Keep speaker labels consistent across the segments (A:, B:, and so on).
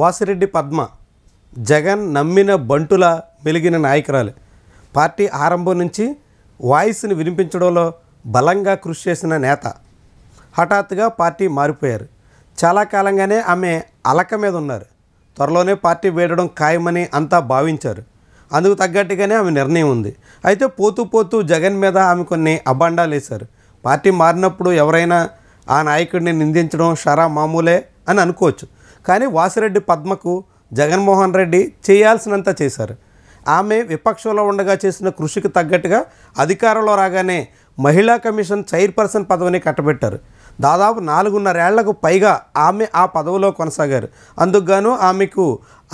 A: వాసిరెడ్డి పద్మ జగన్ నమ్మిన బంటుల మెలిగిన నాయకురాలు పార్టీ ఆరంభం నుంచి వాయిస్ని వినిపించడంలో బలంగా కృషి చేసిన నేత హఠాత్తుగా పార్టీ మారిపోయారు చాలా కాలంగానే ఆమె అలక మీద ఉన్నారు త్వరలోనే పార్టీ వేయడం ఖాయమని అంతా భావించారు అందుకు తగ్గట్టుగానే ఆమె నిర్ణయం ఉంది అయితే పోతూ పోతూ జగన్ మీద ఆమె కొన్ని అబాండాలు వేశారు పార్టీ మారినప్పుడు ఎవరైనా ఆ నాయకుడిని నిందించడం షరా మామూలే అని అనుకోవచ్చు కానీ వాసిరెడ్డి పద్మకు జగన్మోహన్ రెడ్డి చేయాల్సినంత చేశారు ఆమె విపక్షంలో ఉండగా చేసిన కృషికి తగ్గట్టుగా అధికారంలో రాగానే మహిళా కమిషన్ చైర్పర్సన్ పదవిని కట్టబెట్టారు దాదాపు నాలుగున్నరేళ్లకు పైగా ఆమె ఆ పదవిలో కొనసాగారు అందుకుగాను ఆమెకు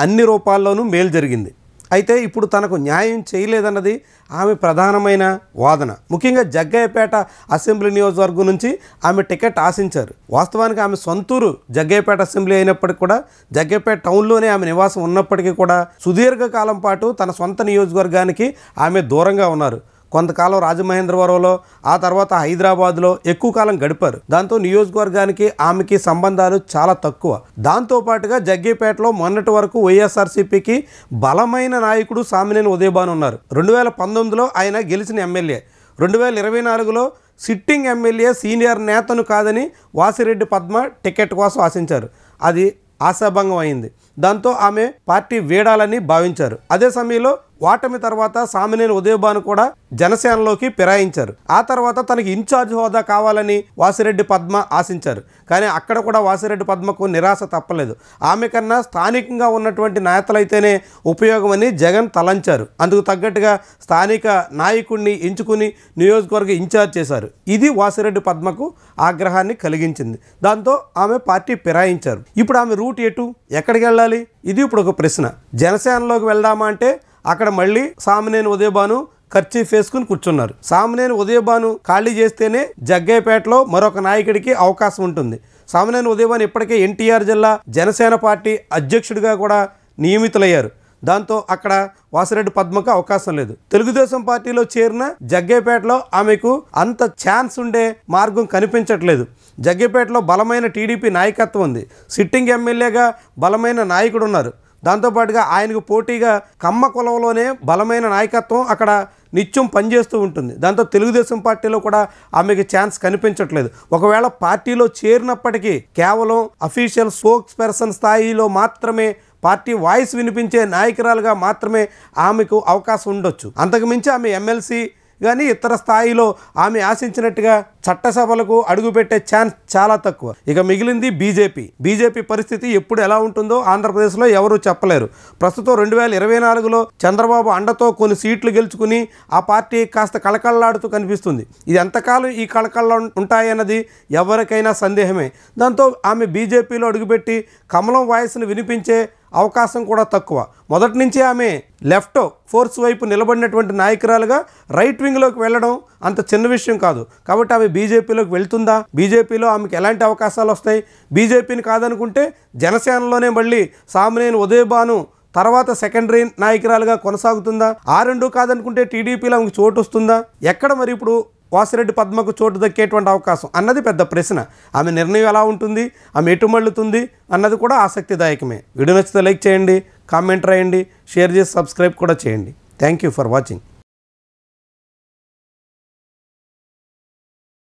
A: అన్ని రూపాల్లోనూ మేలు జరిగింది అయితే ఇప్పుడు తనకు న్యాయం చేయలేదన్నది ఆమె ప్రధానమైన వాదన ముఖ్యంగా జగ్గయ్యపేట అసెంబ్లీ నియోజకవర్గం నుంచి ఆమె టికెట్ ఆశించారు వాస్తవానికి ఆమె సొంతూరు జగ్గయ్యపేట అసెంబ్లీ అయినప్పటికీ కూడా జగ్గయ్యపేట టౌన్లోనే ఆమె నివాసం ఉన్నప్పటికీ కూడా సుదీర్ఘకాలం పాటు తన సొంత నియోజకవర్గానికి ఆమె దూరంగా ఉన్నారు కొంతకాలం రాజమహేంద్రవరంలో ఆ తర్వాత హైదరాబాద్లో ఎక్కువ కాలం గడిపారు దాంతో నియోజకవర్గానికి ఆమెకి సంబంధాలు చాలా తక్కువ దాంతోపాటుగా జగ్గిపేటలో మొన్నటి వరకు వైఎస్ఆర్సీపీకి బలమైన నాయకుడు సామినేని ఉదయభాన్ ఉన్నారు రెండు వేల పంతొమ్మిదిలో ఆయన గెలిచిన ఎమ్మెల్యే రెండు వేల ఇరవై నాలుగులో సిట్టింగ్ ఎమ్మెల్యే సీనియర్ నేతను కాదని వాసిరెడ్డి పద్మ టికెట్ కోసం ఆశించారు అది ఆశాభంగం అయింది దాంతో ఆమె పార్టీ వీడాలని భావించారు అదే సమయంలో ఓటమి తర్వాత సామినేని ఉదయభాను కూడా జనసేనలోకి ఫిరాయించారు ఆ తర్వాత తనకి ఇన్ఛార్జ్ హోదా కావాలని వాసిరెడ్డి పద్మ ఆశించారు కానీ అక్కడ కూడా వాసిరెడ్డి పద్మకు నిరాశ తప్పలేదు ఆమె కన్నా స్థానికంగా ఉన్నటువంటి నేతలైతేనే ఉపయోగమని జగన్ తలంచారు అందుకు తగ్గట్టుగా స్థానిక నాయకుడిని ఎంచుకుని నియోజకవర్గ ఇన్ఛార్జ్ చేశారు ఇది వాసిరెడ్డి పద్మకు ఆగ్రహాన్ని కలిగించింది దాంతో ఆమె పార్టీ ఫిరాయించారు ఇప్పుడు ఆమె రూట్ ఎటు ఎక్కడికి వెళ్ళాలి ఇది ఇప్పుడు ఒక ప్రశ్న జనసేనలోకి వెళ్దామా అంటే అక్కడ మళ్ళీ సామినేని ఉదయభాను ఖర్చీ వేసుకుని కూర్చున్నారు సామినేని ఉదయభాను ఖాళీ చేస్తేనే జగ్గయ్యపేటలో మరొక నాయకుడికి అవకాశం ఉంటుంది సామినేని ఉదయభాను ఇప్పటికే ఎన్టీఆర్ జిల్లా జనసేన పార్టీ అధ్యక్షుడిగా కూడా నియమితులయ్యారు దాంతో అక్కడ వాసిరెడ్డి పద్మకు అవకాశం లేదు తెలుగుదేశం పార్టీలో చేరిన జగ్గేపేటలో ఆమెకు అంత ఛాన్స్ ఉండే మార్గం కనిపించట్లేదు జగ్గేపేటలో బలమైన టీడీపీ నాయకత్వం ఉంది సిట్టింగ్ ఎమ్మెల్యేగా బలమైన నాయకుడు ఉన్నారు దాంతోపాటుగా ఆయనకు పోటీగా కమ్మ కులంలోనే బలమైన నాయకత్వం అక్కడ నిత్యం పనిచేస్తూ ఉంటుంది దాంతో తెలుగుదేశం పార్టీలో కూడా ఆమెకి ఛాన్స్ కనిపించట్లేదు ఒకవేళ పార్టీలో చేరినప్పటికీ కేవలం అఫీషియల్ సోక్స్ పర్సన్ స్థాయిలో మాత్రమే పార్టీ వాయిస్ వినిపించే నాయకురాలుగా మాత్రమే ఆమెకు అవకాశం ఉండొచ్చు అంతకుమించి ఆమె ఎమ్మెల్సీ కానీ ఇతర స్థాయిలో ఆమె ఆశించినట్టుగా చట్టసభలకు అడుగుపెట్టే ఛాన్స్ చాలా తక్కువ ఇక మిగిలింది బీజేపీ బీజేపీ పరిస్థితి ఎప్పుడు ఎలా ఉంటుందో ఆంధ్రప్రదేశ్లో ఎవరూ చెప్పలేరు ప్రస్తుతం రెండు వేల ఇరవై నాలుగులో చంద్రబాబు అండతో కొన్ని సీట్లు గెలుచుకుని ఆ పార్టీ కాస్త కళకళలాడుతూ కనిపిస్తుంది ఇది ఎంతకాలం ఈ కళకళ ఉంటాయన్నది ఎవరికైనా సందేహమే దాంతో ఆమె బీజేపీలో అడుగుపెట్టి కమలం వాయిస్ను వినిపించే అవకాశం కూడా తక్కువ మొదటి నుంచే ఆమె లెఫ్ట్ ఫోర్స్ వైపు నిలబడినటువంటి నాయకురాలుగా రైట్ వింగ్లోకి వెళ్ళడం అంత చిన్న విషయం కాదు కాబట్టి ఆమె బీజేపీలోకి వెళ్తుందా బీజేపీలో ఆమెకు ఎలాంటి అవకాశాలు వస్తాయి బీజేపీని కాదనుకుంటే జనసేనలోనే మళ్ళీ సామనేని ఉదయభాను తర్వాత సెకండరీ నాయకురాలుగా కొనసాగుతుందా ఆ రెండు కాదనుకుంటే టీడీపీలో ఆమెకు చోటు వస్తుందా ఎక్కడ మరి ఇప్పుడు వాసిరెడ్డి పద్మకు చోటు దక్కేటువంటి అవకాశం అన్నది పెద్ద ప్రశ్న ఆమె నిర్ణయం ఎలా ఉంటుంది ఆమె ఎటు మళ్ళుతుంది అన్నది కూడా ఆసక్తిదాయకమే వీడియో నచ్చితే లైక్ చేయండి కామెంట్ రాయండి షేర్ చేసి సబ్స్క్రైబ్ కూడా చేయండి థ్యాంక్ యూ ఫర్ వాచింగ్